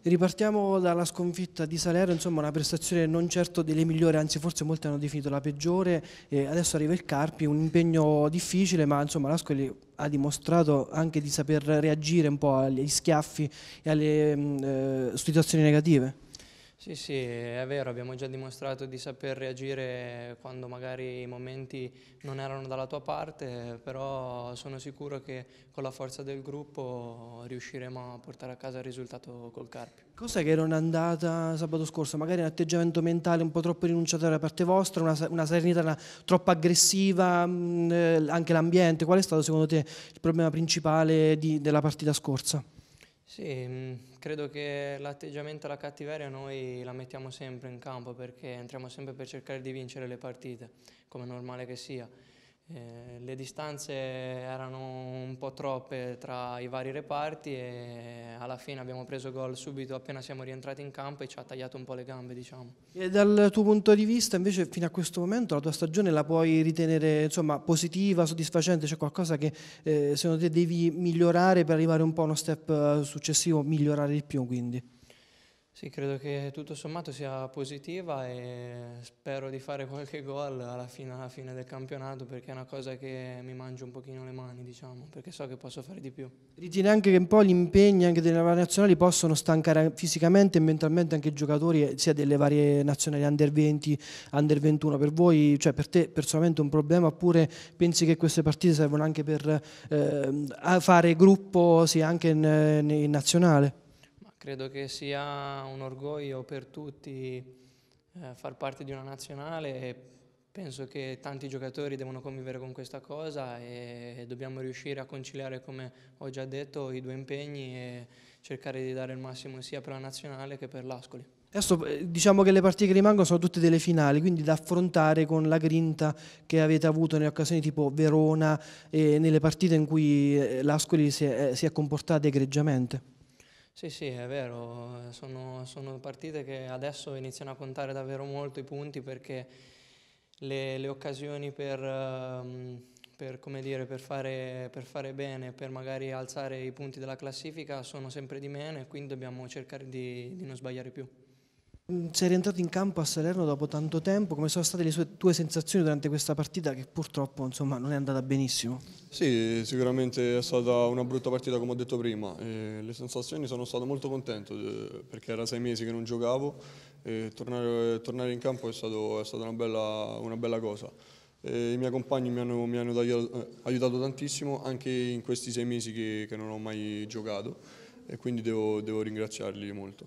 Ripartiamo dalla sconfitta di Salerno, insomma una prestazione non certo delle migliori, anzi forse molti hanno definito la peggiore, eh, adesso arriva il Carpi, un impegno difficile ma insomma l'Ascoli ha dimostrato anche di saper reagire un po' agli schiaffi e alle mh, mm, eh, situazioni negative. Sì, sì, è vero, abbiamo già dimostrato di saper reagire quando magari i momenti non erano dalla tua parte, però sono sicuro che con la forza del gruppo riusciremo a portare a casa il risultato col Carpi. Cos'è che non è andata sabato scorso? Magari un atteggiamento mentale un po' troppo rinunciatore da parte vostra, una, una serenità troppo aggressiva, mm, eh, anche l'ambiente. Qual è stato secondo te il problema principale di, della partita scorsa? Sì, mm, credo che l'atteggiamento alla cattiveria noi la mettiamo sempre in campo perché entriamo sempre per cercare di vincere le partite, come è normale che sia. Eh, le distanze erano un po' troppe tra i vari reparti e alla fine abbiamo preso gol subito appena siamo rientrati in campo e ci ha tagliato un po' le gambe diciamo. E dal tuo punto di vista invece fino a questo momento la tua stagione la puoi ritenere insomma, positiva, soddisfacente, c'è qualcosa che eh, secondo te devi migliorare per arrivare un po' a uno step eh, successivo, migliorare di più quindi? Sì, credo che tutto sommato sia positiva e spero di fare qualche gol alla fine, alla fine, del campionato perché è una cosa che mi mangia un pochino le mani, diciamo, perché so che posso fare di più. Ritiene anche che un po' gli impegni anche delle varie nazionali possono stancare fisicamente e mentalmente anche i giocatori eh, sia delle varie nazionali under 20, under 21. Per voi, cioè per te personalmente è un problema oppure pensi che queste partite servono anche per eh, fare gruppo sia anche in, eh, in nazionale? Credo che sia un orgoglio per tutti eh, far parte di una nazionale e penso che tanti giocatori devono convivere con questa cosa e dobbiamo riuscire a conciliare, come ho già detto, i due impegni e cercare di dare il massimo sia per la nazionale che per l'Ascoli. Adesso eh, diciamo che le partite che rimangono sono tutte delle finali, quindi da affrontare con la grinta che avete avuto nelle occasioni tipo Verona e nelle partite in cui eh, l'Ascoli si è, eh, si è comportata egregiamente. Sì, sì, è vero, sono, sono, partite che adesso iniziano a contare davvero molto i punti perché le, le occasioni per, ehm, per, dire, per, fare, per, fare, bene, per magari alzare i punti della classifica sono sempre di meno e quindi dobbiamo cercare di, di non sbagliare più. Mm, sei rientrato in campo a Salerno dopo tanto tempo, come sono state le sue, tue sensazioni durante questa partita che purtroppo insomma, non è andata benissimo? Sì, sicuramente è stata una brutta partita come ho detto prima, e le sensazioni sono stato molto contento eh, perché era sei mesi che non giocavo e tornare, tornare in campo è, stato, è stata una bella, una bella cosa. E I miei compagni mi hanno, mi hanno, eh, aiutato tantissimo anche in questi sei mesi che, che non ho mai giocato e quindi devo, devo, ringraziarli molto.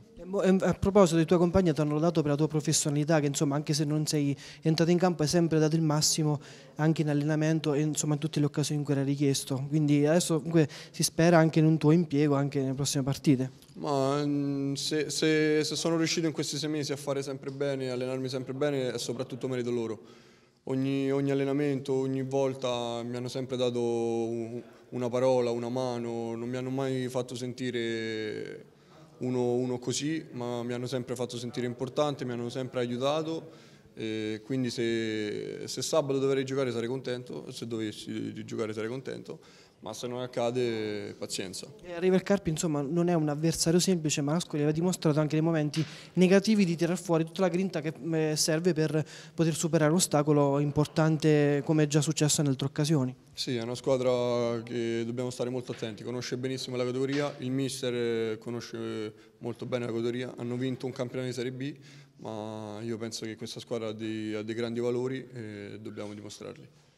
A proposito dei tuoi compagni ti hanno dato per la tua professionalità che insomma anche se non sei entrato in campo hai sempre dato il massimo anche in allenamento e insomma in tutte le occasioni in cui era richiesto, quindi adesso comunque si spera anche in un tuo impiego anche nelle prossime partite. Ma mm, se, se, se sono riuscito in questi sei mesi a fare sempre bene, a allenarmi sempre bene è soprattutto merito loro ogni, ogni, allenamento, ogni volta mi hanno sempre dato una parola, una mano, non mi hanno mai fatto sentire uno, uno così, ma mi hanno sempre fatto sentire importante, mi hanno sempre aiutato e quindi se, se, sabato dovrei giocare sarei contento, se dovessi giocare sarei contento, ma se non accade pazienza. Eh, River Carpi insomma non è un avversario semplice, ma Ascoli aveva dimostrato anche nei momenti negativi di tirar fuori tutta la grinta che mm, eh, serve per poter superare un ostacolo importante come è già successo in altre occasioni. Sì, è una squadra che dobbiamo stare molto attenti, conosce benissimo la categoria, il mister eh, conosce molto bene la categoria, hanno vinto un campionato di Serie B, ma io penso che questa squadra ha dei, ha dei grandi valori e dobbiamo dimostrarli.